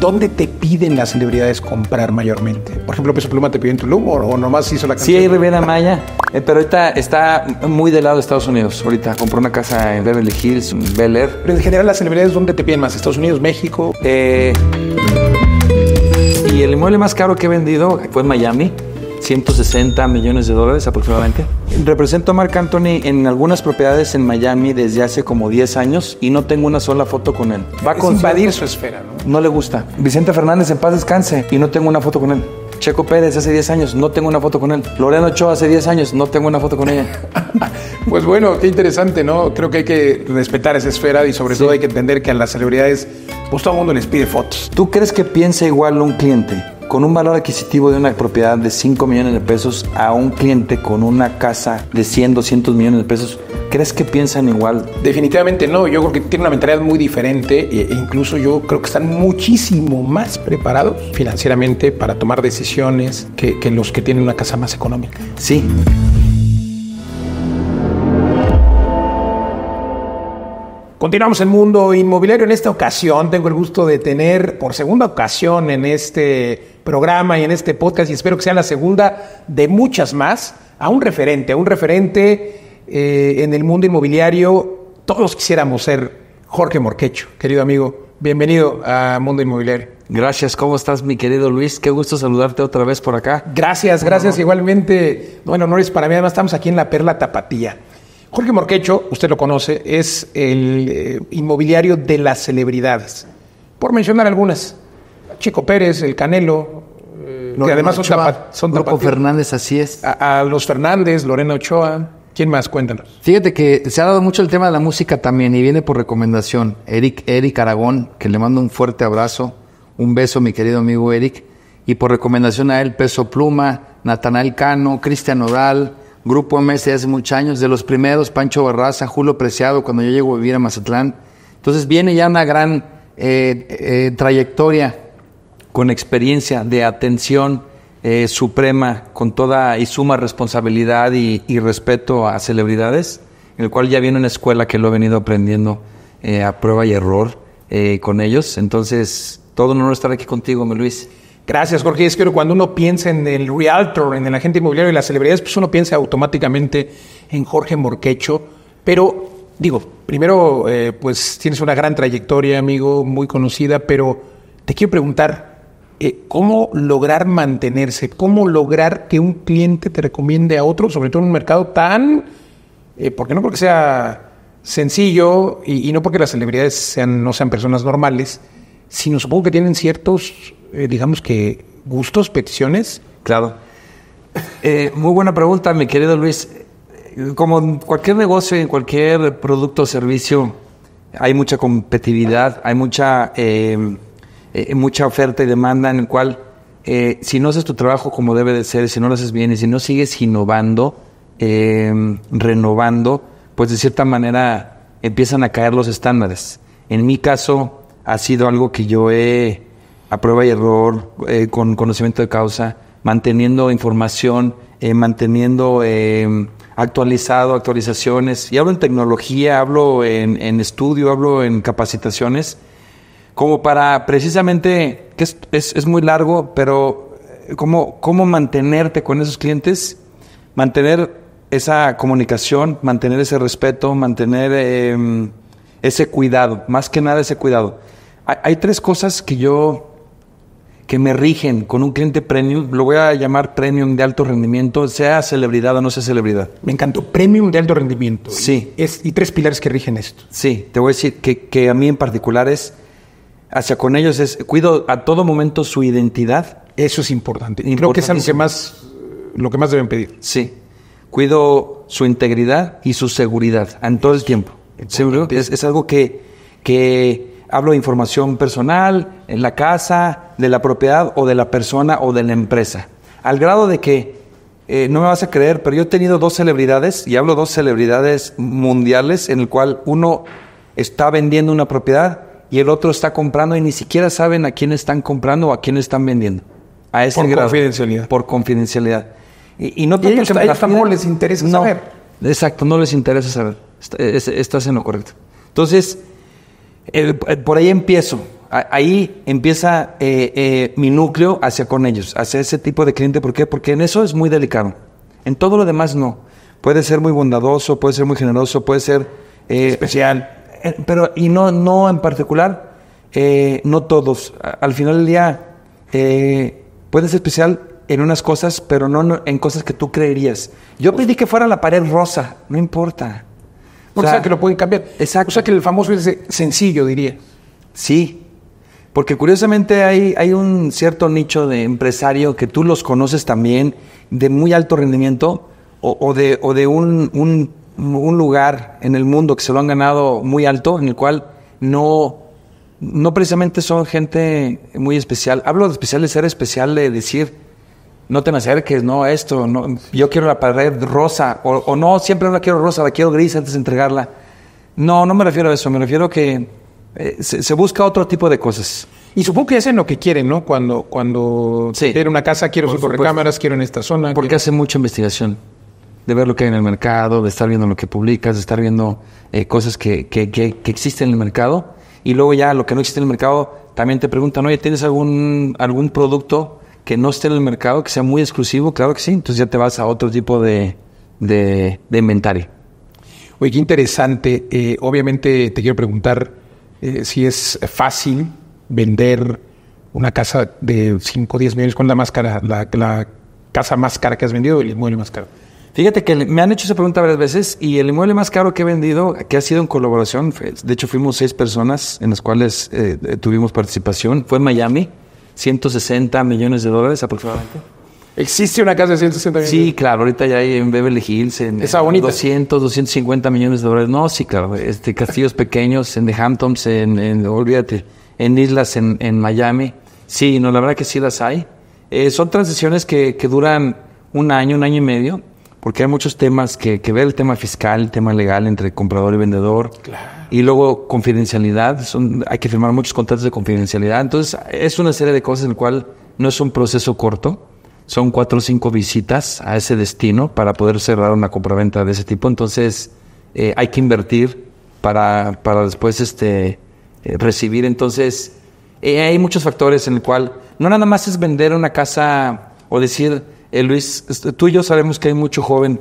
¿Dónde te piden las celebridades comprar mayormente? Por ejemplo, Peso Pluma te pidió en Tulum o, nomás hizo la canción. Sí, Riviera Maya, eh, pero ahorita está muy del lado de Estados Unidos. Ahorita compró una casa en Beverly Hills, en Bel Air. Pero en general, las celebridades, ¿dónde te piden más? ¿Estados Unidos, México? Eh, y el inmueble más caro que he vendido fue en Miami. 160 millones de dólares aproximadamente. Represento a Marc Anthony en algunas propiedades en Miami desde hace como 10 años y no tengo una sola foto con él. Va a invadir su esfera, ¿no? No le gusta. Vicente Fernández en paz descanse y no tengo una foto con él. Checo Pérez hace 10 años, no tengo una foto con él. Lorena Ochoa hace 10 años, no tengo una foto con ella. pues bueno, qué interesante, ¿no? Creo que hay que respetar esa esfera y sobre todo hay que entender que a las celebridades, pues todo el mundo les pide fotos. ¿Tú crees que piensa igual un cliente con un valor adquisitivo de una propiedad de 5 millones de pesos a un cliente con una casa de 100, 200 millones de pesos, ¿crees que piensan igual? Definitivamente no, yo creo que tienen una mentalidad muy diferente e incluso yo creo que están muchísimo más preparados financieramente para tomar decisiones que, los que tienen una casa más económica. Sí. Continuamos el mundo inmobiliario. En esta ocasión tengo el gusto de tener por segunda ocasión en este programa y en este podcast, y espero que sea la segunda de muchas más, a un referente, a un referente eh, en el mundo inmobiliario. Todos quisiéramos ser Jorge Morquecho, querido amigo. Bienvenido a Mundo Inmobiliario. Gracias, ¿cómo estás mi querido Luis? Qué gusto saludarte otra vez por acá. Gracias, gracias no. igualmente. Bueno, honores para mí, además estamos aquí en la Perla Tapatía. Jorge Morquecho, usted lo conoce, es el eh, inmobiliario de las celebridades. Por mencionar algunas, Chico Pérez, El Canelo, que además son, Ochoa, son Grupo Fernández, así es. A, los Fernández, Lorena Ochoa. ¿Quién más? Cuéntanos. Fíjate que se ha dado mucho el tema de la música también y viene por recomendación. Eric, Eric Aragón, que le mando un fuerte abrazo, un beso, mi querido amigo Eric. Y por recomendación a él, Peso Pluma, Natanael Cano, Cristian Oral, Grupo MS hace muchos años, de los primeros, Pancho Barraza, Julio Preciado, cuando yo llego a vivir a Mazatlán. Entonces viene ya una gran eh, eh, trayectoria con experiencia de atención eh, suprema, con toda y suma responsabilidad y, respeto a celebridades, en el cual ya viene una escuela que lo he venido aprendiendo eh, a prueba y error eh, con ellos. Entonces, todo un honor estar aquí contigo, mi Luis. Gracias, Jorge. Es que cuando uno piensa en el realtor, en el agente inmobiliario y las celebridades, pues uno piensa automáticamente en Jorge Morquecho. Pero, digo, primero, pues tienes una gran trayectoria, amigo, muy conocida, pero te quiero preguntar, eh, cómo lograr mantenerse, cómo lograr que un cliente te recomiende a otro, sobre todo en un mercado tan, eh, ¿Por porque no porque sea sencillo y, no porque las celebridades sean, no sean personas normales, sino supongo que tienen ciertos, eh, digamos que, gustos, peticiones. Claro. muy buena pregunta, mi querido Luis. Como en cualquier negocio, en cualquier producto o servicio, hay mucha competitividad, hay mucha eh, mucha oferta y demanda en el cual eh, si no haces tu trabajo como debe de ser, si no lo haces bien y si no sigues innovando, eh, renovando, pues de cierta manera empiezan a caer los estándares. En mi caso ha sido algo que yo he, a prueba y error, con conocimiento de causa, manteniendo información, manteniendo actualizado, actualizaciones. Y hablo en tecnología, hablo en estudio, hablo en capacitaciones como para precisamente, que es, es, es muy largo, pero eh, cómo, cómo mantenerte con esos clientes, mantener esa comunicación, mantener ese respeto, mantener em, ese cuidado, más que nada ese cuidado. Hay, tres cosas que yo, que me rigen con un cliente premium, lo voy a llamar premium de alto rendimiento, sea celebridad o no sea celebridad. Me encantó, premium de alto rendimiento. Sí. Y, es, y tres pilares que rigen esto. Sí, te voy a decir que, que a mí en particular es hacia con ellos es, cuido a todo momento su identidad. Eso es importante. Creo que es más, lo que más deben pedir. Sí. Cuido su integridad y su seguridad en todo el tiempo. Es, es, algo que, que hablo de información personal, en la casa, de la propiedad o de la persona o de la empresa. Al grado de que eh, no me vas a creer, pero yo he tenido dos celebridades, y hablo dos celebridades mundiales, en el cual uno está vendiendo una propiedad y el otro está comprando y ni siquiera saben a quién están comprando o a quién están vendiendo. A por confidencialidad. Por confidencialidad. Y, y no tanto que ellos les interesa saber. Exacto, no les interesa saber. Estás en lo correcto. Entonces, eh, por ahí empiezo. ahí empieza eh, eh, mi núcleo hacia con ellos, hacia ese tipo de cliente. ¿Por qué? Porque en eso es muy delicado. En todo lo demás no. Puede ser muy bondadoso, puede ser muy generoso, puede ser... especial. Eh, pero y no, no en particular, eh, no todos. Al final del día, eh, puedes ser especial en unas cosas, pero no en cosas que tú creerías. Yo pedí que fuera la pared rosa, no importa. O sea, que lo pueden cambiar. Exacto. O sea, que el famoso es sencillo, diría. Sí. Porque curiosamente hay, hay un cierto nicho de empresario que tú los conoces también, de muy alto rendimiento, o, de, o de un un lugar en el mundo que se lo han ganado muy alto, en el cual no, no precisamente son gente muy especial. Hablo de especial de ser especial, de decir, no te me acerques, no esto, no, yo quiero la pared rosa, o, no, siempre la quiero rosa, la quiero gris antes de entregarla. No, no me refiero a eso, me refiero a que eh, se, busca otro tipo de cosas. Y supongo que hacen lo que quieren, ¿no? Cuando, cuando sí. quiero una casa, quiero sus recámaras, quiero en esta zona. Porque hacen hace mucha investigación de ver lo que hay en el mercado, de estar viendo lo que publicas, de estar viendo eh, cosas que, que, que, existen en el mercado. Y luego ya lo que no existe en el mercado, también te preguntan, oye, ¿tienes algún, algún producto que no esté en el mercado, que sea muy exclusivo? Claro que sí, entonces ya te vas a otro tipo de, de, inventario. Oye, qué interesante. Eh, obviamente te quiero preguntar eh, si es fácil vender una casa de 5 o 10 millones. ¿Cuál la máscara, La, casa más cara que has vendido, y el mueble más caro. Fíjate que me han hecho esa pregunta varias veces y el inmueble más caro que he vendido, que ha sido en colaboración, de hecho fuimos seis personas en las cuales eh, eh, tuvimos participación, fue en Miami, 160 millones de dólares aproximadamente. ¿Existe una casa de 160 millones? Sí, claro, ahorita ya hay en Beverly Hills, en, Esa 200, 250 millones de dólares. No, sí, claro, este, castillos pequeños, en The Hamptons, en, olvídate, en islas, en, Miami. Sí, no, la verdad que sí las hay. Eh, son transiciones que, que duran un año, un año y medio porque hay muchos temas que, que ver, el tema fiscal, el tema legal entre comprador y vendedor. Y luego confidencialidad, son, hay que firmar muchos contratos de confidencialidad. Entonces, es una serie de cosas en la cual no es un proceso corto, son cuatro o cinco visitas a ese destino para poder cerrar una compraventa de ese tipo. Entonces, eh, hay que invertir para, para después este, eh, recibir. Entonces, eh, hay muchos factores en el cual no nada más es vender una casa o decir eh, Luis, este, tú y yo sabemos que hay mucho joven,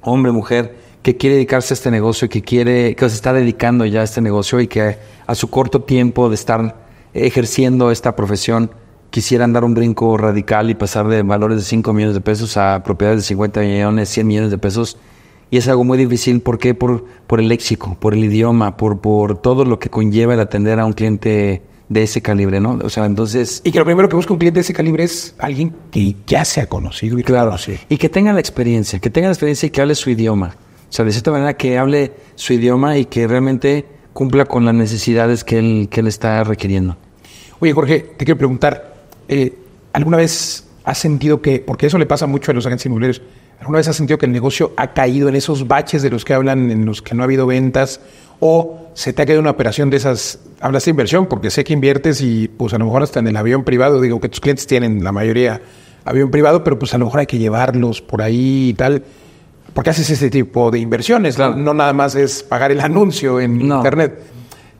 hombre, mujer, que quiere dedicarse a este negocio, que quiere, que se está dedicando ya a este negocio y que a su corto tiempo de estar ejerciendo esta profesión quisieran dar un brinco radical y pasar de valores de 5 millones de pesos a propiedades de 50 millones, 100 millones de pesos. Y es algo muy difícil, ¿por qué? Por, por el léxico, por el idioma, por, por todo lo que conlleva el atender a un cliente de ese calibre, ¿no? O sea, entonces... Y que lo primero que busca un cliente de ese calibre es alguien que ya sea conocido y claro, sí. Y que tenga la experiencia, que tenga la experiencia y que hable su idioma. O sea, de cierta manera que hable su idioma y que realmente cumpla con las necesidades que él, que está requiriendo. Oye, Jorge, te quiero preguntar, eh, ¿alguna vez has sentido que, porque eso le pasa mucho a los agentes inmobiliarios, ¿alguna vez has sentido que el negocio ha caído en esos baches de los que hablan, en los que no ha habido ventas o se te ha quedado una operación de esas, hablas de inversión, porque sé que inviertes y pues a lo mejor hasta en el avión privado, digo que tus clientes tienen la mayoría avión privado, pero pues a lo mejor hay que llevarlos por ahí y tal, porque haces ese tipo de inversiones, no, nada más es pagar el anuncio en internet.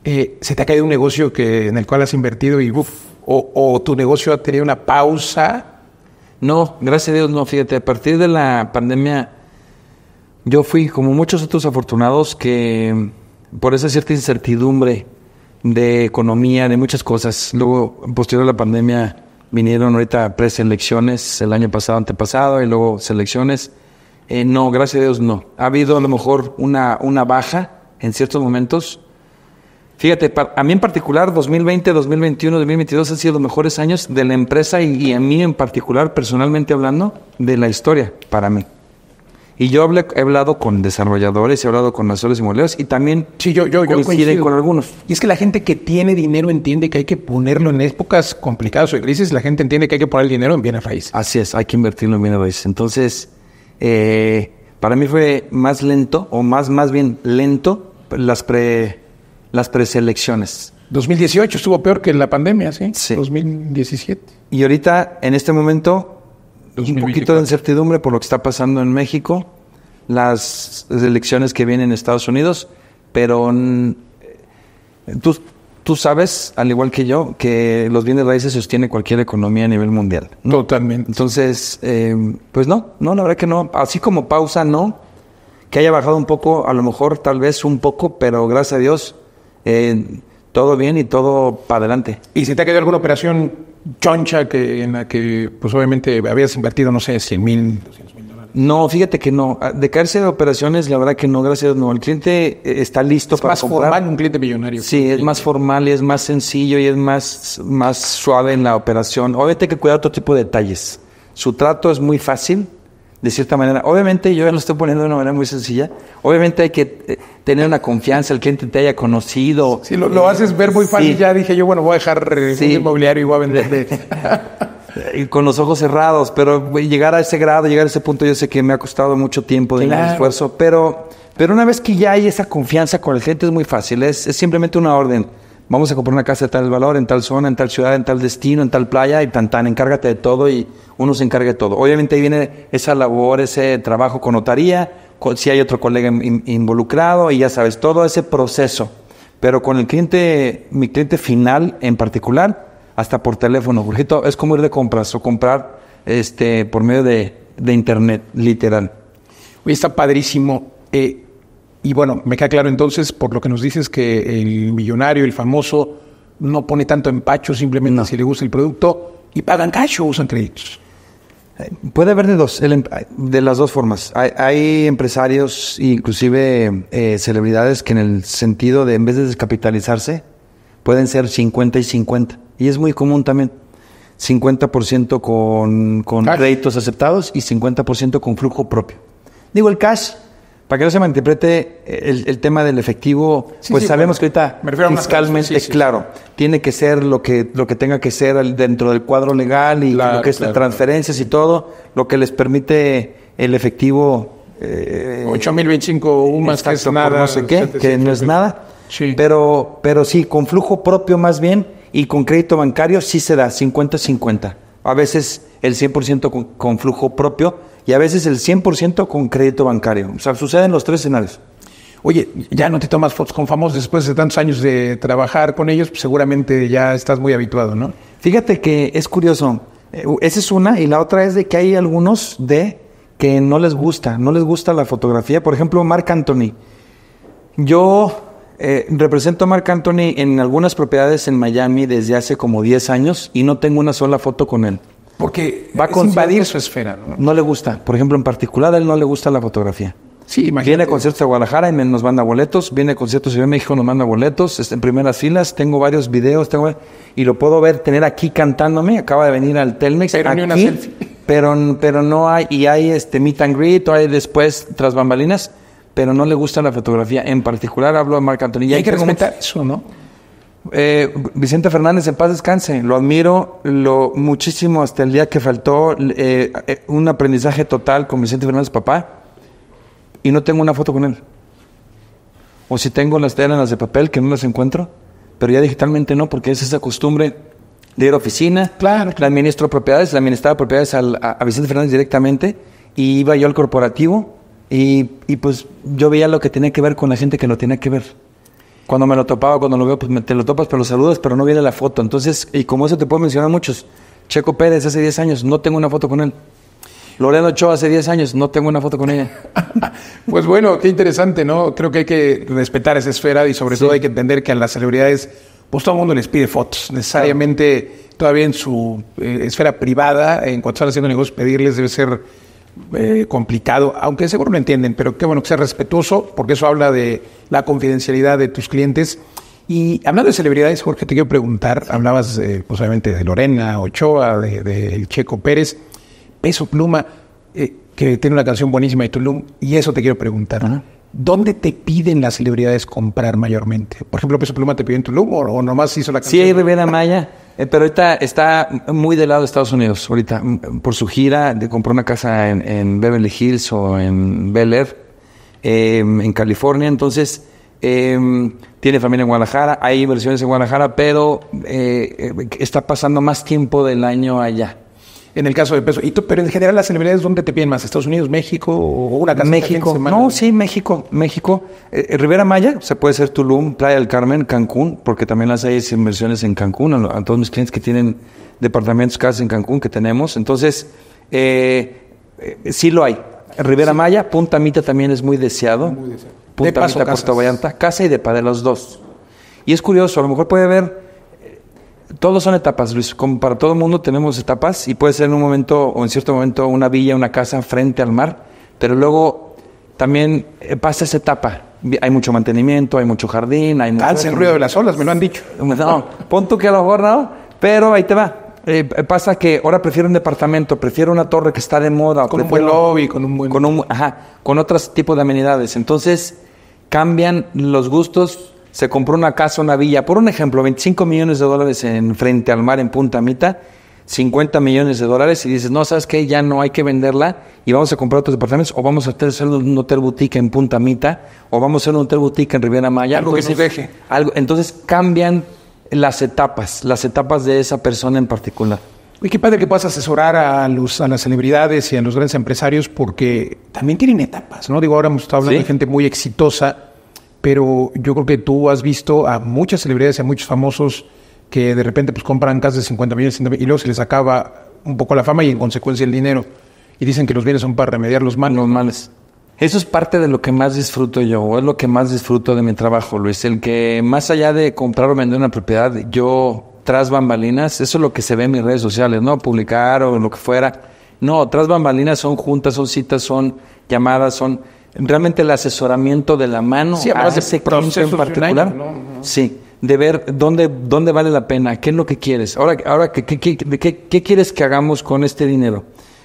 Eh, se te ha caído un negocio que, en el cual has invertido y uff, o, o tu negocio ha tenido una pausa. No, gracias a Dios, no, fíjate, a partir de la pandemia, yo fui como muchos otros afortunados que por esa cierta incertidumbre de economía, de muchas cosas. Luego, posterior a la pandemia, vinieron ahorita preselecciones el año pasado, antepasado, y luego selecciones. Eh, no, gracias a Dios no. Ha habido a lo mejor una, una baja en ciertos momentos. Fíjate, a mí en particular, 2020, 2021, 2022 han sido los mejores años de la empresa y a mí en particular, personalmente hablando, de la historia para mí. Y yo he hablado con desarrolladores, he hablado con asesores moleos, y también sí, yo, coinciden con algunos. Y es que la gente que tiene dinero entiende que hay que ponerlo en épocas complicadas o crisis, la gente entiende que hay que poner el dinero en bienes raíces. Así es, hay que invertirlo en bienes raíces. Entonces, eh, para mí fue más lento, o más, más bien lento, las, pre, las preselecciones. 2018 estuvo peor que la pandemia, ¿sí? Sí. 2017. Y ahorita, en este momento, un poquito de incertidumbre por lo que está pasando en México, las elecciones que vienen en Estados Unidos, pero mm, eh, tú, sabes, al igual que yo, que los bienes raíces sostiene cualquier economía a nivel mundial. Totalmente. Entonces, em, pues no, no, la verdad que no. Así como pausa, no. Que haya bajado un poco, a lo mejor, tal vez un poco, pero gracias a Dios, eh, todo bien y todo para adelante. ¿Y si te ha quedado alguna operación choncha que, en la que, pues obviamente, habías invertido, no sé, 100 mil, 200 mil No, fíjate que no. Ah, de caerse de operaciones, la verdad que no, gracias, no. El cliente eh, está listo para más formal un cliente millonario. Sí, es más formal y es más sencillo y es más, más suave en la operación. Obviamente hay que cuidar otro tipo de detalles. Su trato es muy fácil de cierta manera. Obviamente, yo ya lo estoy poniendo de una manera muy sencilla. Obviamente hay que eh, tener una confianza, el cliente te haya conocido. Si lo, haces ver muy fácil. Ya dije yo, bueno, voy a dejar el eh, inmobiliario y voy a vender. con los ojos cerrados, pero llegar a ese grado, llegar a ese punto, yo sé que me ha costado mucho tiempo, y esfuerzo, pero, pero una vez que ya hay esa confianza con el cliente es muy fácil, es, es simplemente una orden vamos a comprar una casa de tal valor, en tal zona, en tal ciudad, en tal destino, en tal playa, y tan tan, encárgate de todo y uno se encargue de todo. Obviamente ahí viene esa labor, ese trabajo con notaría, si hay otro colega involucrado y ya sabes, todo ese proceso. Pero con el cliente, mi cliente final en particular, hasta por teléfono, Burjito, es como ir de compras o comprar este, por medio de, internet, literal. Hoy está padrísimo. Eh, y bueno, me queda claro entonces, por lo que nos dices, que el millonario, el famoso, no pone tanto empacho, simplemente si le gusta el producto y pagan cash o usan créditos. Eh, puede haber de dos, em, de las dos formas. Hay, empresarios, inclusive eh, celebridades, que en el sentido de en vez de descapitalizarse, pueden ser 50 y 50. Y es muy común también. 50% con, con créditos aceptados y 50% con flujo propio. Digo, el cash para que no se me eh, el, el tema del efectivo, pues sabemos que ahorita fiscalmente, es claro, tiene que ser lo que, lo que tenga que ser dentro del cuadro legal y lo que es las transferencias y todo, lo que les permite el efectivo. 8.025 eh, más que No sé qué, que no es nada. Pero, pero sí, con flujo propio más bien y con crédito bancario sí se da 50-50. A veces el 100% con, con flujo propio y a veces el 100% con crédito bancario. O sea, suceden los tres escenarios. Oye, ya no te tomas fotos con famosos después de tantos años de trabajar con ellos, pues seguramente ya estás muy habituado, ¿no? Fíjate que es curioso. Eh, esa es una, y la otra es de que hay algunos de que no les gusta, no les gusta la fotografía. Por ejemplo, Marc Anthony. Yo eh, represento a Marc Anthony en algunas propiedades en Miami desde hace como 10 años y no tengo una sola foto con él. Porque va a invadir su esfera. ¿no? le gusta. Por ejemplo, en particular, a él no le gusta la fotografía. Sí, imagínate. Viene a conciertos de Guadalajara y nos manda boletos. Viene a conciertos de México, nos manda boletos. en primeras filas, tengo varios videos. tengo Y lo puedo ver, tener aquí cantándome. Acaba de venir al Telmex. Pero Pero, no hay. Y hay este meet and greet, o hay después tras bambalinas. Pero no le gusta la fotografía. En particular, hablo de Marc Anthony. Y hay, que respetar eso, ¿no? Eh, Vicente Fernández, en paz descanse, lo admiro lo muchísimo hasta el día que faltó eh, eh, un aprendizaje total con Vicente Fernández, papá, y no tengo una foto con él. O si tengo las telas las de papel, que no las encuentro, pero ya digitalmente no, porque es esa costumbre de ir a oficina. Claro. Le administro propiedades, le administraba propiedades a, Vicente Fernández directamente, y iba yo al corporativo, y, y pues yo veía lo que tenía que ver con la gente que lo tenía que ver cuando me lo topaba, cuando lo veo, pues te lo topas, pero lo saludas, pero no viene la foto. Entonces, y como eso te puedo mencionar muchos, Checo Pérez hace 10 años, no tengo una foto con él. Lorena Ochoa hace 10 años, no tengo una foto con ella. pues bueno, qué interesante, ¿no? Creo que hay que respetar esa esfera y sobre todo hay que entender que a las celebridades, pues todo el mundo les pide fotos. Necesariamente todavía en su eh, esfera privada, en cuanto están haciendo negocios, pedirles debe ser eh, complicado, aunque seguro lo entienden, pero qué bueno que sea respetuoso, porque eso habla de la confidencialidad de tus clientes. Y hablando de celebridades, Jorge, te quiero preguntar, hablabas eh, posiblemente pues, de Lorena Ochoa, del de, El Checo Pérez, Peso Pluma, eh, que tiene una canción buenísima de Tulum, y eso te quiero preguntar. ¿Dónde te piden las celebridades comprar mayormente? Por ejemplo, Peso Pluma te pidió en Tulum o, nomás hizo la canción. Sí, Rivera Maya. Eh, pero ahorita está muy del lado de Estados Unidos. Ahorita, mm, por su gira, de, compró una casa en, Beverly Hills o en Bel Air, em, en California. Entonces, em, tiene familia en Guadalajara. Hay inversiones en Guadalajara, pero eh, eh, está pasando más tiempo del año allá en el caso de peso. pero en general las celebridades, ¿dónde te piden más? ¿Estados Unidos, México o una casa? México. No, sí, México. México. Eh, eh, Rivera Maya, se puede ser Tulum, Playa del Carmen, Cancún, porque también las hay inversiones en Cancún, a, todos mis clientes que tienen departamentos, casas en Cancún que tenemos. Entonces, eh, eh sí lo hay. Rivera Maya, Punta Mita también es muy deseado. Muy deseado. Punta de Mita, Puerto Vallarta, Casa y de Padre, los dos. Y es curioso, a lo mejor puede haber todos son etapas, Luis. Como para todo el mundo tenemos etapas y puede ser en un momento o en cierto momento una villa, una casa frente al mar, pero luego también eh, pasa esa etapa. Hay mucho mantenimiento, hay mucho jardín, hay... Alza ah, el ruido de las olas, me lo han dicho. No, pon tú que a lo mejor no, pero ahí te va. Eh, eh, pasa que ahora prefiero un departamento, prefiero una torre que está de moda. Con un buen lobby, con un buen... Con un, ajá, con otros tipos de amenidades. Entonces, cambian los gustos, se compró una casa, una villa, por un ejemplo, 25 millones de dólares en frente al mar en Punta Mita, 50 millones de dólares y dices, no, ¿sabes qué? Ya no hay que venderla y vamos a comprar otros departamentos o vamos a hacer un hotel boutique en Punta Mita o vamos a hacer un hotel boutique en Riviera Maya. Algo que se veje. Algo, entonces cambian las etapas, las etapas de esa persona en particular. Y qué padre que puedas asesorar a, a las celebridades y a los grandes empresarios porque también tienen etapas, ¿no? Digo, ahora hemos estado hablando de gente muy exitosa pero yo creo que tú has visto a muchas celebridades, y a muchos famosos que de repente pues compran casas de 50 millones y luego se les acaba un poco la fama y en consecuencia el dinero. Y dicen que los bienes son para remediar los males. Los males. Eso es parte de lo que más disfruto yo, o es lo que más disfruto de mi trabajo, Luis. El que más allá de comprar o vender una propiedad, yo tras bambalinas, eso es lo que se ve en mis redes sociales, ¿no? Publicar o lo que fuera. No, tras bambalinas son juntas, son citas, son llamadas, son realmente el asesoramiento de la mano a ese cliente en particular. Sí, de ver dónde, dónde vale la pena, qué es lo que quieres. Ahora, ahora ¿qué, qué, qué, quieres que hagamos con este dinero?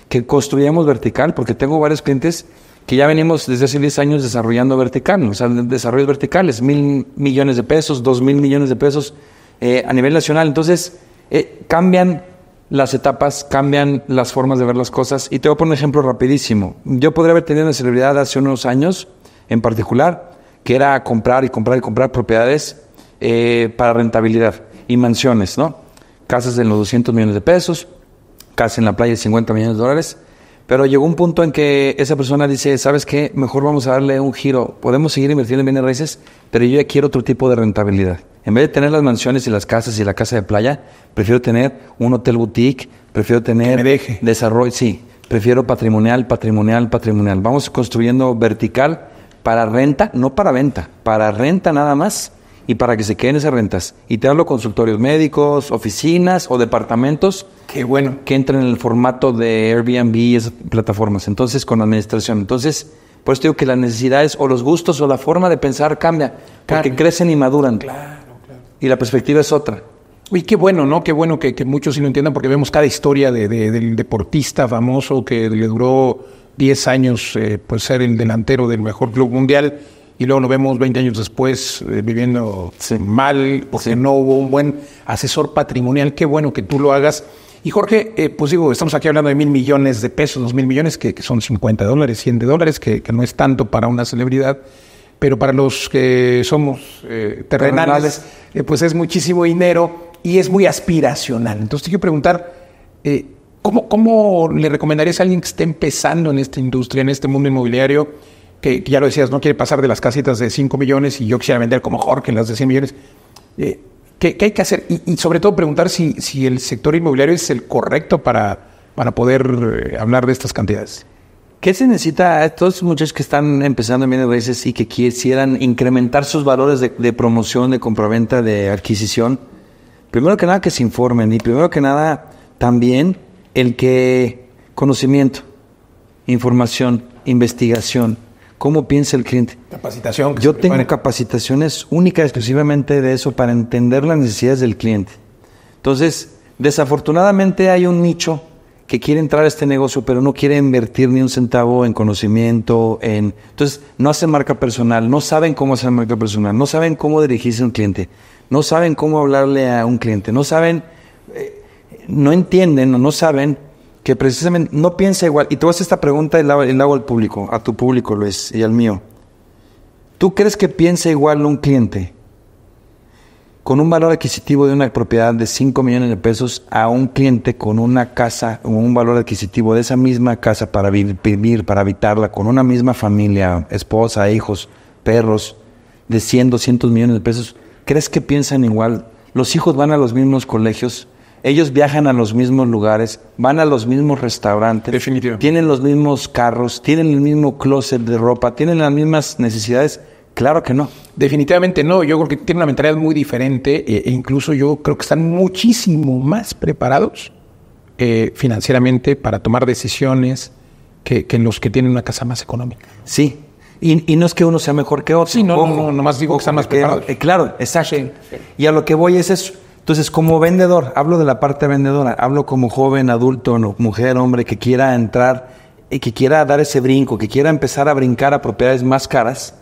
Que construyamos vertical, porque tengo varios clientes que ya venimos desde hace 10 años desarrollando vertical, o sea, desarrollos verticales, mil millones de pesos, dos mil millones de pesos eh, a nivel nacional. Entonces, eh, cambian las etapas cambian las formas de ver las cosas. Y te voy a poner un ejemplo rapidísimo. Yo podría haber tenido una celebridad hace unos años, en particular, que era comprar y comprar y comprar propiedades eh, para rentabilidad y mansiones, ¿no? Casas en los 200 millones de pesos, casas en la playa de 50 millones de dólares. Pero llegó un punto en que esa persona dice, ¿sabes qué? Mejor vamos a darle un giro. Podemos seguir invirtiendo en bienes raíces, pero yo ya quiero otro tipo de rentabilidad. En vez de tener las mansiones y las casas y la casa de playa, prefiero tener un hotel boutique, prefiero tener desarrollo, sí, prefiero patrimonial, patrimonial, patrimonial. Vamos construyendo vertical para renta, no para venta, para renta nada más y para que se queden esas rentas. Y te hablo consultorios médicos, oficinas o departamentos. Qué bueno. Que entren en el formato de Airbnb y esas plataformas. Entonces, con administración. Entonces, por eso digo que las necesidades o los gustos o la forma de pensar cambia, porque crecen y maduran. Claro y la perspectiva es otra. Uy, qué bueno, ¿no? Qué bueno que, muchos sí lo entiendan porque vemos cada historia del deportista famoso que le duró 10 años eh, pues, ser el delantero del mejor club mundial y luego lo vemos 20 años después eh, viviendo mal porque no hubo un buen asesor patrimonial. Qué bueno que tú lo hagas. Y Jorge, eh, pues digo, estamos aquí hablando de mil millones de pesos, dos mil millones, que, son 50 dólares, 100 dólares, que, que no es tanto para una celebridad pero para los que somos eh, terrenales, eh, pues es muchísimo dinero y es muy aspiracional. Entonces te quiero preguntar, eh, ¿cómo, ¿cómo, le recomendarías a alguien que esté empezando en esta industria, en este mundo inmobiliario, que, ya lo decías, no quiere pasar de las casitas de 5 millones y yo quisiera vender como Jorge en las de 100 millones? ¿qué, hay que hacer? Y, sobre todo preguntar si, si, el sector inmobiliario es el correcto para, para poder hablar de estas cantidades. ¿Qué se necesita a estos muchachos que están empezando en bienes raíces y que quisieran incrementar sus valores de, promoción, de compraventa, de adquisición? Primero que nada que se informen y primero que nada también el que conocimiento, información, investigación, cómo piensa el cliente. Capacitación. Yo tengo capacitaciones únicas exclusivamente de eso para entender las necesidades del cliente. Entonces, desafortunadamente hay un nicho que quiere entrar a este negocio, pero no quiere invertir ni un centavo en conocimiento, en... Entonces, no hacen marca personal, no saben cómo hacer marca personal, no saben cómo dirigirse a un cliente, no saben cómo hablarle a un cliente, no saben, eh, no entienden o no saben que precisamente no piensa igual. Y tú haces esta pregunta y y la hago al público, a tu público, Luis, y al mío. ¿Tú crees que piensa igual un cliente con un valor adquisitivo de una propiedad de 5 millones de pesos a un cliente con una casa, un valor adquisitivo de esa misma casa para vivir, para habitarla, con una misma familia, esposa, hijos, perros, de 100, 200 millones de pesos, ¿crees que piensan igual? Los hijos van a los mismos colegios, ellos viajan a los mismos lugares, van a los mismos restaurantes, tienen los mismos carros, tienen el mismo closet de ropa, tienen las mismas necesidades Claro que no. Definitivamente no. Yo creo que tienen una mentalidad muy diferente eh, e incluso yo creo que están muchísimo más preparados eh, financieramente para tomar decisiones que, los que tienen una casa más económica. Sí. Y, no es que uno sea mejor que otro. Sí, no, no, nomás digo que están más preparados. Eh, claro, exacto. Y a lo que voy es eso. Entonces, como vendedor, hablo de la parte vendedora, hablo como joven, adulto, no, mujer, hombre, que quiera entrar y que quiera dar ese brinco, que quiera empezar a brincar a propiedades más caras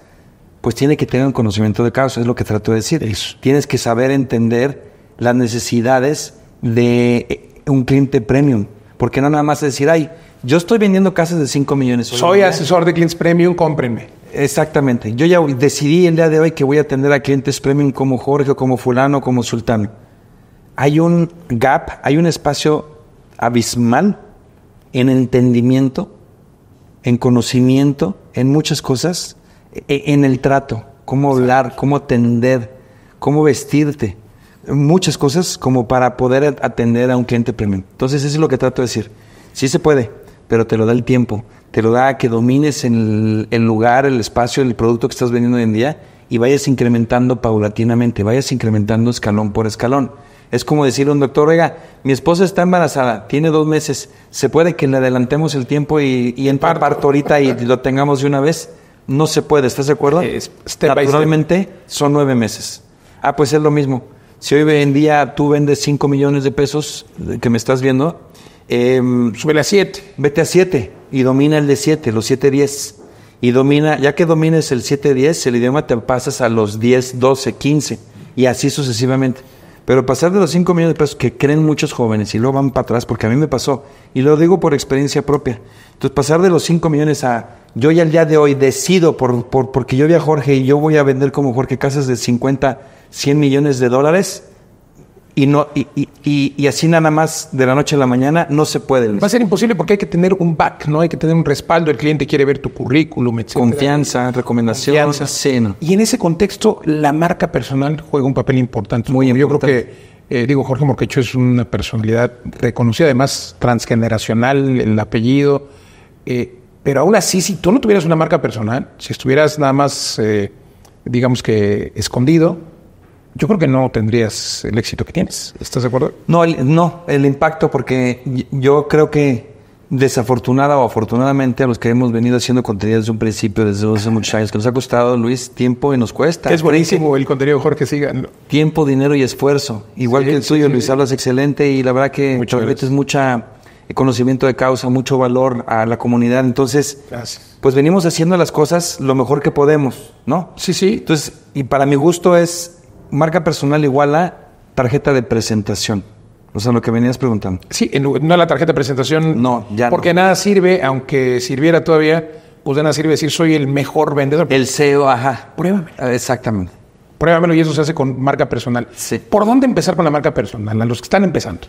pues tiene que tener un conocimiento de causa, es lo que trato de decir. Tienes que saber entender las necesidades de eh, un cliente premium, porque no nada más decir, ay, yo estoy vendiendo casas de 5 millones. Soy asesor de clientes premium, cómprenme. Exactamente. Yo ya decidí el día de hoy que voy a atender a clientes premium como Jorge, como fulano, como Sultán. Hay un gap, hay un espacio abismal en entendimiento, en conocimiento, en muchas cosas e, en el trato, cómo hablar, cómo atender, cómo vestirte. Muchas cosas como para poder atender a un cliente premium. Entonces, eso es lo que trato de decir. Sí se puede, pero te lo da el tiempo. Te lo da que domines el, lugar, el espacio, el producto que estás vendiendo hoy en día y vayas incrementando paulatinamente, vayas incrementando escalón por escalón. Es como decirle a un doctor, oiga, mi esposa está embarazada, tiene dos meses, ¿se puede que le adelantemos el tiempo y, en parto ahorita y lo tengamos de una vez? No se puede, ¿estás de acuerdo? Eh, Naturalmente son nueve meses. Ah, pues es lo mismo. Si hoy en día tú vendes 5 millones de pesos que me estás viendo, eh, súbele a 7. Vete a 7 y domina el de 7, los 7-10. Y domina, ya que domines el 7-10, el idioma te pasas a los 10, 12, 15 y así sucesivamente. Pero pasar de los 5 millones de pesos que creen muchos jóvenes y luego van para atrás, porque a mí me pasó, y lo digo por experiencia propia. Entonces, pasar de los 5 millones a yo ya el día de hoy decido, por, porque yo vi a Jorge y yo voy a vender como Jorge casas de 50, 100 millones de dólares. Y, no, y, y, así nada más de la noche a la mañana no se puede. Va a ser imposible porque hay que tener un back, ¿no? Hay que tener un respaldo. El cliente quiere ver tu currículum, etc. Confianza, recomendación. Confianza. Y en ese contexto, la marca personal juega un papel importante. Muy Yo creo que eh, digo, Jorge Morquecho es una personalidad reconocida, además transgeneracional, el apellido. Eh, pero aún así, si tú no tuvieras una marca personal, si estuvieras nada más, eh, digamos que escondido, yo creo que no tendrías el éxito que tienes. ¿Estás de acuerdo? No, el, no, el impacto, porque yo creo que desafortunada o afortunadamente a los que hemos venido haciendo contenido desde un principio, desde hace muchos años, que nos ha costado, Luis, tiempo y nos cuesta. Es buenísimo el contenido, Jorge, sigan. Tiempo, dinero y esfuerzo. Igual que el suyo, tuyo, Luis, hablas excelente y la verdad que muchas veces mucha conocimiento de causa, mucho valor a la comunidad. Entonces, pues venimos haciendo las cosas lo mejor que podemos, ¿no? Sí, sí. Entonces, y para mi gusto es marca personal igual a tarjeta de presentación. O sea, lo que venías preguntando. Sí, no la tarjeta de presentación. No, ya. Porque nada sirve, aunque sirviera todavía, pues nada sirve decir soy el mejor vendedor. El CEO, ajá. Pruébame. Ah, exactamente. Pruébamelo y eso se hace con marca personal. Sí. ¿Por dónde empezar con la marca personal? A los que están empezando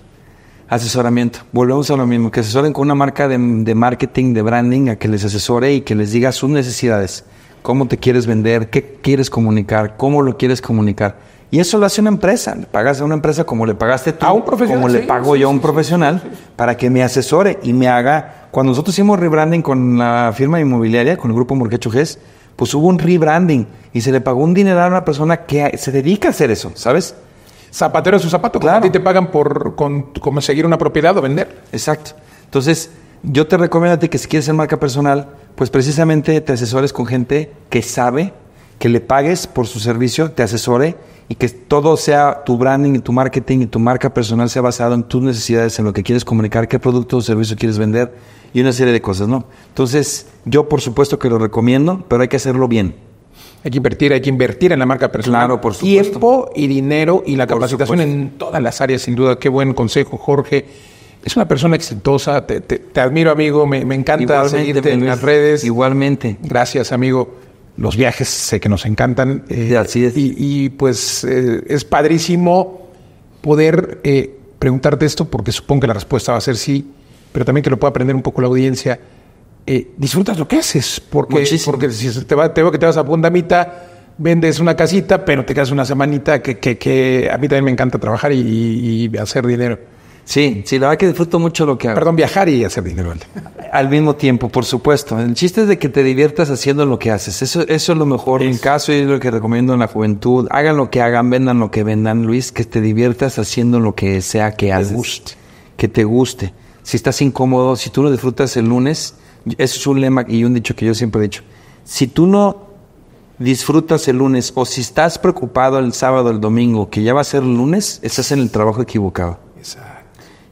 asesoramiento. Volvemos a lo mismo, que asesoren con una marca de, marketing, de branding, a que les asesore y que les diga sus necesidades, cómo te quieres vender, qué quieres comunicar, cómo lo quieres comunicar. Y eso lo hace una empresa, le pagas a una empresa como le pagaste tú, a un profesional, como le pago yo a un profesional, para que me asesore y me haga... Cuando nosotros hicimos rebranding con la firma inmobiliaria, con el grupo Morquecho GES, pues hubo un rebranding y se le pagó un dinero a una persona que se dedica a hacer eso, ¿sabes? zapatero es su zapato. Claro. A ti te pagan por con, conseguir una propiedad o vender. Exacto. Entonces, yo te recomiendo a ti que si quieres ser marca personal, pues precisamente te asesores con gente que sabe, que le pagues por su servicio, te asesore y que todo sea tu branding y tu marketing y tu marca personal sea basado en tus necesidades, en lo que quieres comunicar, qué producto o servicio quieres vender y una serie de cosas, ¿no? Entonces, yo por supuesto que lo recomiendo, pero hay que hacerlo bien. Hay que invertir, hay que invertir en la marca personal. Claro, por supuesto. Tiempo y dinero y la capacitación en todas las áreas, sin duda. Qué buen consejo, Jorge. Es una persona exitosa. Te, admiro, amigo. Me, encanta seguirte en las redes. Igualmente. Gracias, amigo. Los viajes sé que nos encantan. Eh, así es. Y, y pues eh, es padrísimo poder eh, preguntarte esto, porque supongo que la respuesta va a ser sí, pero también que lo pueda aprender un poco la audiencia eh, disfrutas lo que haces, porque, porque si te que te vas a Punta vendes una casita, pero te quedas una semanita, que, que, a mí también me encanta trabajar y, hacer dinero. Sí, sí, la verdad que disfruto mucho lo que hago. Perdón, viajar y hacer dinero. Al mismo tiempo, por supuesto. El chiste es de que te diviertas haciendo lo que haces. Eso, eso es lo mejor en caso y es lo que recomiendo en la juventud. Hagan lo que hagan, vendan lo que vendan, Luis, que te diviertas haciendo lo que sea que haces. te guste. Que te guste. Si estás incómodo, si tú no disfrutas el lunes, es un lema y un dicho que yo siempre he dicho. Si tú no disfrutas el lunes o si estás preocupado el sábado, el domingo, que ya va a ser el lunes, estás en el trabajo equivocado. Exacto.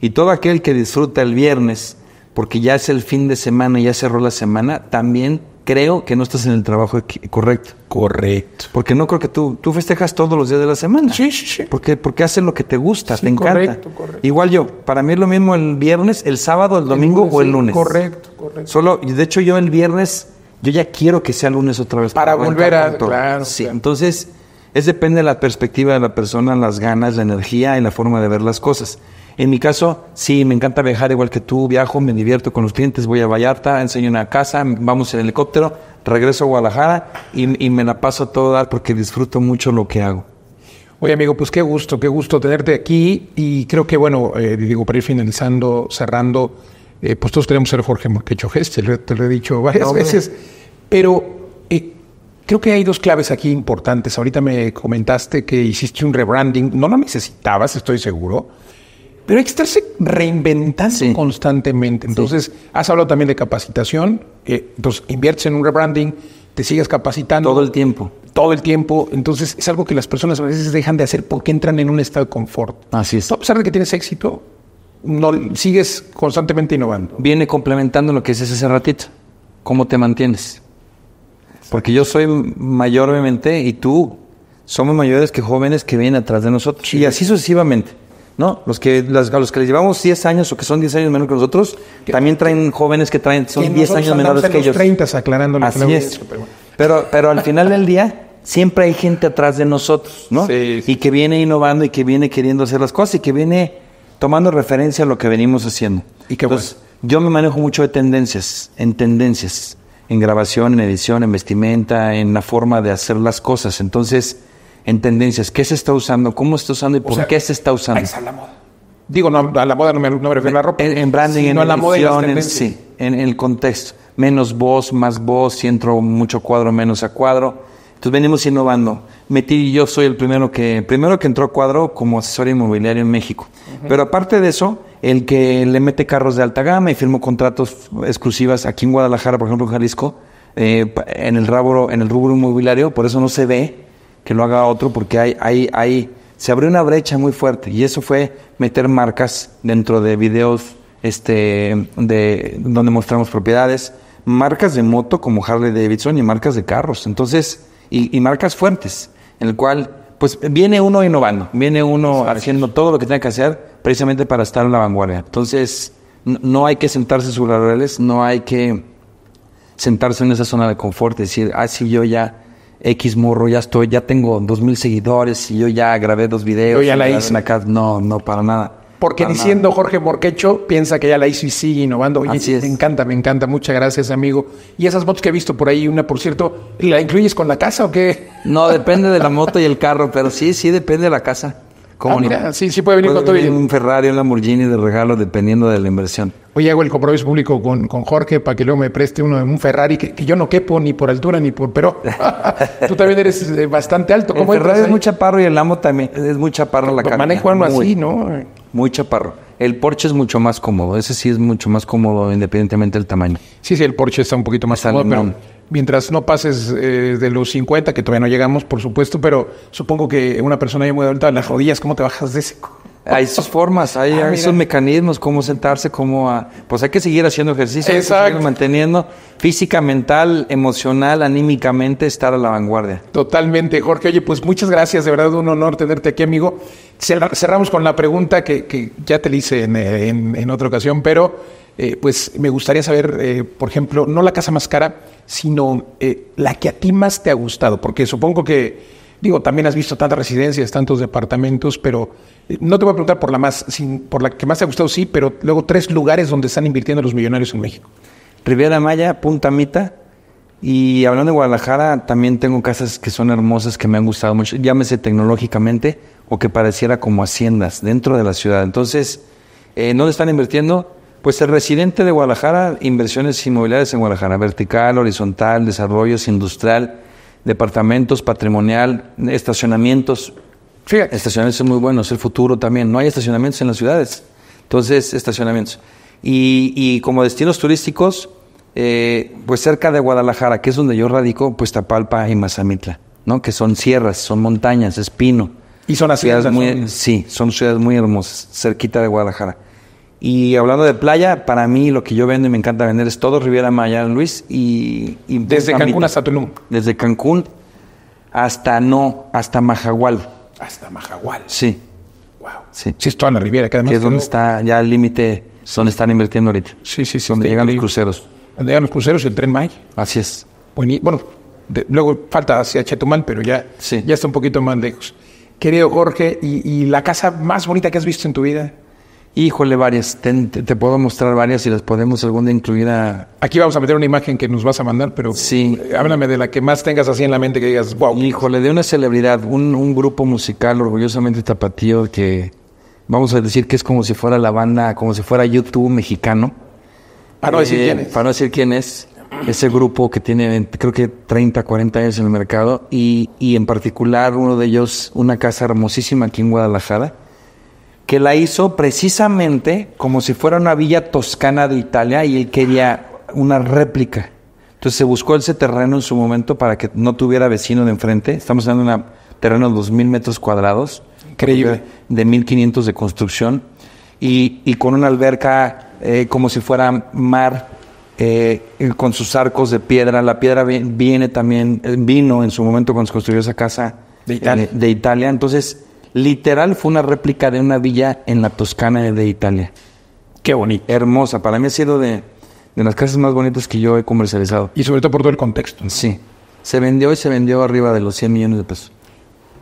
Y todo aquel que disfruta el viernes, porque ya es el fin de semana, ya cerró la semana, también creo que no estás en el trabajo correcto. Correcto. Porque no creo que tú, tú festejas todos los días de la semana. Sí, sí, sí. Porque, porque haces lo que te gusta, te encanta. Correcto, correcto. Igual yo, para mí es lo mismo el viernes, el sábado, el domingo o el lunes. correcto, correcto. Solo, y de hecho yo el viernes, yo ya quiero que sea lunes otra vez. Para, volver a... Claro, sí, entonces es depende de la perspectiva de la persona, las ganas, la energía y la forma de ver las cosas. En mi caso, sí, me encanta viajar igual que tú, viajo, me divierto con los clientes, voy a Vallarta, enseño una casa, vamos en helicóptero, regreso a Guadalajara y, me la paso a porque disfruto mucho lo que hago. Oye, amigo, pues qué gusto, qué gusto tenerte aquí. Y creo que, bueno, eh, digo, para ir finalizando, cerrando, eh, pues todos queremos ser Jorge Morquecho Geste, ¿eh? te lo he dicho varias veces. Pero creo que hay dos claves aquí importantes. Ahorita me comentaste que hiciste un rebranding. No lo necesitabas, estoy seguro. Pero hay que estarse reinventando constantemente. Entonces, has hablado también de capacitación. entonces, inviertes en un rebranding, te sigues capacitando. Todo el tiempo. Todo el tiempo. Entonces, es algo que las personas a veces dejan de hacer porque entran en un estado de confort. Así es. a pesar de que tienes éxito, sigues constantemente innovando. Viene complementando lo que dices hace ratito. ¿Cómo te mantienes? Porque yo soy mayormente, y tú somos mayores que jóvenes que vienen atrás de nosotros. Y así sucesivamente. ¿no? Los que, los que les llevamos 10 años o que son 10 años menos que nosotros, también traen jóvenes que traen, son 10 años menores que ellos. 30 aclarando Pero, pero, al final del día, siempre hay gente atrás de nosotros, ¿no? Sí, Y que viene innovando y que viene queriendo hacer las cosas y que viene tomando referencia a lo que venimos haciendo. Y qué Entonces, yo me manejo mucho de tendencias, en tendencias, en grabación, en edición, en vestimenta, en la forma de hacer las cosas. Entonces, en tendencias, qué se está usando, cómo se está usando y por qué se está usando. Ahí está la moda. Digo, no, a la moda no me, refiero a la ropa. En, branding, en, en, en el contexto. Menos voz, más voz, si entro mucho cuadro, menos a cuadro. Entonces venimos innovando. Metí yo soy el primero que, primero que entró cuadro como asesor inmobiliario en México. Pero aparte de eso, el que le mete carros de alta gama y firmó contratos exclusivas aquí en Guadalajara, por ejemplo, en Jalisco, eh, en el rubro, en el rubro inmobiliario, por eso no se ve que lo haga otro, porque hay, hay, hay, se abrió una brecha muy fuerte y eso fue meter marcas dentro de videos este, de, donde mostramos propiedades, marcas de moto como Harley Davidson y marcas de carros, entonces, y, y marcas fuertes, en el cual pues viene uno innovando, viene uno haciendo todo lo que tenga que hacer precisamente para estar en la vanguardia. Entonces, no hay que sentarse sobre las redes, no hay que sentarse en esa zona de confort, decir, ah, sí, yo ya X morro, ya estoy, ya tengo dos mil seguidores y yo ya grabé dos videos. Yo ya la hice. casa. No, no, para nada. Porque diciendo Jorge Morquecho, piensa que ya la hizo y sigue innovando. me encanta, me encanta. Muchas gracias, amigo. Y esas motos que he visto por ahí, una por cierto, ¿la incluyes con la casa o qué? No, depende de la moto y el carro, pero sí, sí, depende de la casa. Ah, sí, sí puede venir con todo. Un Ferrari, un Lamborghini de regalo, dependiendo de la inversión. Hoy hago el compromiso público con, con Jorge para que luego me preste uno un Ferrari que, yo no quepo ni por altura ni por. Pero tú también eres eh, bastante alto. el Ferrari es muy chaparro y el Amo también es muy chaparro la cámara. Manejo así, ¿no? Muy chaparro. El Porsche es mucho más cómodo. Ese sí es mucho más cómodo, independientemente del tamaño. Sí, sí, el Porsche está un poquito más alto. pero mientras no pases eh, de los 50, que todavía no llegamos, por supuesto, pero supongo que una persona ya muy adulta, las rodillas, ¿cómo te bajas de ese? Hay sus formas, hay esos ah, mecanismos, cómo sentarse, cómo... pues hay que seguir haciendo ejercicio, manteniendo física, mental, emocional, anímicamente, estar a la vanguardia. Totalmente, Jorge. Oye, pues muchas gracias, de verdad, un honor tenerte aquí, amigo. Cerramos con la pregunta que, ya te la hice en otra ocasión, pero eh, pues me gustaría saber, eh, por ejemplo, no la casa más cara, sino eh, la que a ti más te ha gustado, porque supongo que, digo, también has visto tantas residencias, tantos departamentos, pero no te voy a preguntar por la, más, sin, por la que más te ha gustado, sí, pero luego tres lugares donde están invirtiendo los millonarios en México. Riviera Maya, Punta Mita, y hablando de Guadalajara, también tengo casas que son hermosas, que me han gustado mucho, llámese tecnológicamente o que pareciera como haciendas dentro de la ciudad. Entonces, eh, no están invirtiendo, pues el residente de Guadalajara, inversiones inmobiliarias en Guadalajara, vertical, horizontal, desarrollos industrial, departamentos, patrimonial, estacionamientos. Sí. Estacionamientos es muy bueno, es el futuro también. No hay estacionamientos en las ciudades. Entonces, estacionamientos. Y, y como destinos turísticos, eh, pues cerca de Guadalajara, que es donde yo radico, pues Tapalpa y Mazamitla, ¿no? Que son sierras, son montañas, es pino. Y son las ciudades muy, Sí, son ciudades muy hermosas, cerquita de Guadalajara. Y hablando de playa, para mí lo que yo vendo y me encanta vender es todo Riviera Maya, Luis. Y, desde Cancún hasta Tulum. Desde Cancún hasta no, hasta Majagual. Hasta Majagual. Sí. Wow. Sí. sí es toda la Riviera, que además. es donde está ya el límite, donde están invirtiendo ahorita. Sí, sí, sí. Donde llegan los cruceros. Donde llegan los cruceros y el tren Maya. Así es. Bueno, luego falta hacia Chetumal, pero ya, ya está un poquito más lejos. Querido Jorge, ¿y la casa más bonita que has visto en tu vida? Híjole, varias. Te, puedo mostrar varias y las podemos alguna incluir a... Aquí vamos a meter una imagen que nos vas a mandar, pero sí. háblame de la que más tengas así en la mente que digas, wow. Híjole, de una celebridad, un, grupo musical orgullosamente tapatío que vamos a decir que es como si fuera la banda, como si fuera YouTube mexicano. Para no decir eh, quién es. Ese grupo que tiene creo que 30, 40 años en el mercado y en particular uno de ellos, una casa hermosísima aquí en Guadalajara que la hizo precisamente como si fuera una villa toscana de Italia y él quería una réplica. Entonces se buscó ese terreno en su momento para que no tuviera vecino de enfrente. Estamos hablando de un terreno de 2.000 metros cuadrados. Increíble. De 1.500 de construcción. Y, con una alberca eh, como si fuera mar, eh, con sus arcos de piedra. La piedra viene también, eh, vino en su momento cuando se construyó esa casa de Italia. de Italia. Entonces Literal fue una réplica de una villa en la Toscana de Italia. Qué bonito. Hermosa. Para mí ha sido de, de las casas más bonitas que yo he comercializado. Y sobre todo por todo el contexto. Sí. Se vendió y se vendió arriba de los 100 millones de pesos.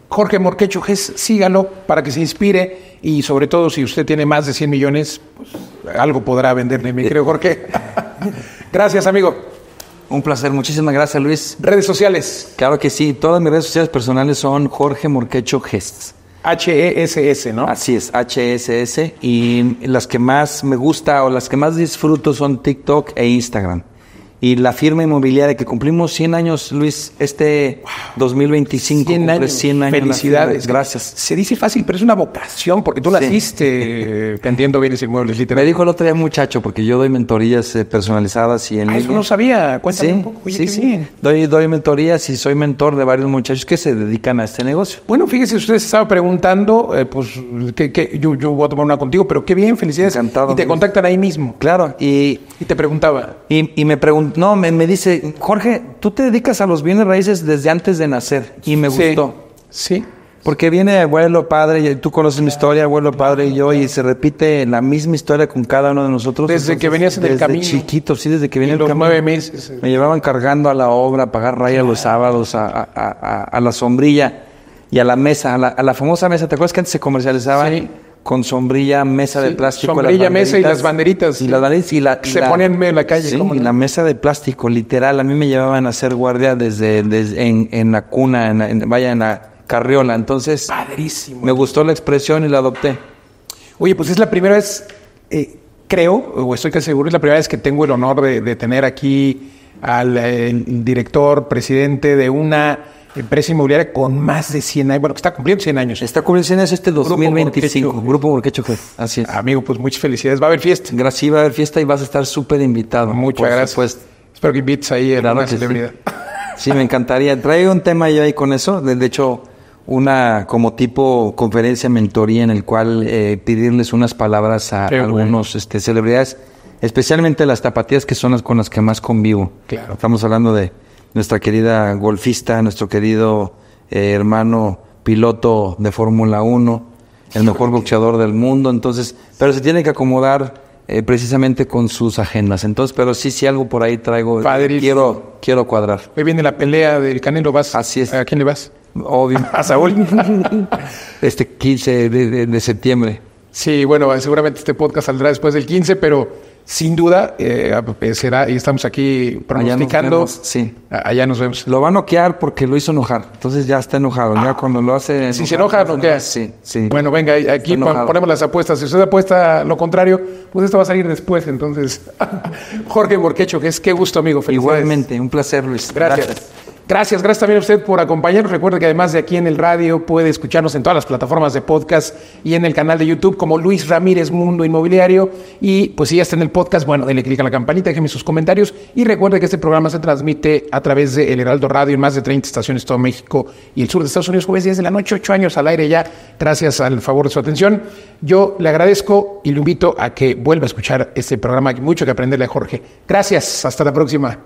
Jorge Morquecho Gest, sígalo para que se inspire y sobre todo si usted tiene más de 100 millones, pues, algo podrá venderle, me eh, creo, Jorge. gracias, amigo. Un placer, muchísimas gracias, Luis. Redes sociales. Claro que sí, todas mis redes sociales personales son Jorge Morquecho Gest. HESS, ¿no? Así es, H-E-S-S. Y las que más me gusta o las que más disfruto son TikTok e Instagram y la firma inmobiliaria que cumplimos 100 años, Luis, este 2025 100 años. Felicidades, gracias. Se dice fácil, pero es una vocación porque tú hiciste que vendiendo bienes inmuebles, literal. Me dijo el otro día muchacho porque yo doy mentorías eh, personalizadas y en ah, eso no sabía. Cuéntame un poco. sí, sí. Doy, doy mentorías y soy mentor de varios muchachos que se dedican a este negocio. Bueno, fíjese, usted estaba preguntando, eh, pues que, yo, voy a tomar una contigo, pero qué bien, felicidades. Y te contactan ahí mismo. Claro. Y, te preguntaba. Y, y me preguntaba no, me, me, dice, Jorge, tú te dedicas a los bienes raíces desde antes de nacer y me gustó. Sí. Porque viene abuelo, padre, y tú conoces mi historia, abuelo, padre y yo, y se repite la misma historia con cada uno de nosotros. Desde que venías en camino. chiquito, sí, desde que venía en el camino. nueve meses. Me llevaban cargando a la obra, a pagar raya los sábados, a, a, a, la sombrilla y a la mesa, a la, la famosa mesa. ¿Te acuerdas que antes se comercializaba? Sí con sombrilla, mesa de plástico. Sombrilla, mesa y las banderitas. Y las banderitas y la... se ponían en la calle. y la mesa de plástico, literal. A mí me llevaban a ser guardia desde, desde en, la cuna, vaya, en la carriola. Entonces... Padrísimo. Me gustó la expresión y la adopté. Oye, pues es la primera vez, eh, creo, o estoy casi seguro, es la primera vez que tengo el honor de tener aquí al eh, director, presidente de una empresa inmobiliaria con más de 100 años, bueno, que está cumpliendo 100 años. Está cumpliendo 100 años este 2025, Grupo, Grupo Borquecho Así es. Amigo, pues muchas felicidades. Va a haber fiesta. Gracias, sí, va a haber fiesta y vas a estar súper invitado. Muchas gracias. Espero que invites ahí a una celebridad. Sí. me encantaría. Traigo un tema yo ahí con eso. De hecho, una como tipo conferencia, mentoría, en el cual eh, pedirles unas palabras a algunos este, celebridades, especialmente las tapatías que son las con las que más convivo. Claro. Estamos hablando de nuestra querida golfista, nuestro querido eh, hermano piloto de Fórmula 1, el mejor boxeador del mundo, entonces, pero se tiene que acomodar eh, precisamente con sus agendas. Entonces, pero sí, sí algo por ahí traigo. Quiero, quiero cuadrar. Hoy viene la pelea del Canelo, ¿vas? Así es. ¿A quién le vas? ¿A Saúl? este 15 de, de septiembre. Sí, bueno, seguramente este podcast saldrá después del 15, pero sin duda, eh, será, y estamos aquí pronosticando. Allá nos vemos, Lo va a noquear porque lo hizo enojar. Entonces ya está enojado. ya ah. cuando lo hace. si se enoja, noquea. Sí, Bueno, venga, aquí ponemos las apuestas. Si usted apuesta lo contrario, pues esto va a salir después. Entonces, Jorge Borquecho, que es qué gusto, amigo. Igualmente, un placer, Luis. Gracias. Gracias, gracias también a usted por acompañarnos. Recuerde que además de aquí en el radio puede escucharnos en todas las plataformas de podcast y en el canal de YouTube como Luis Ramírez Mundo Inmobiliario. Y pues si ya está en el podcast, bueno, denle clic a la campanita, déjenme sus comentarios. Y recuerde que este programa se transmite a través de El Heraldo Radio en más de 30 estaciones todo México y el sur de Estados Unidos, jueves 10 de la noche, 8 años al aire ya. Gracias al favor de su atención. Yo le agradezco y le invito a que vuelva a escuchar este programa. Hay mucho que aprenderle a Jorge. Gracias, hasta la próxima.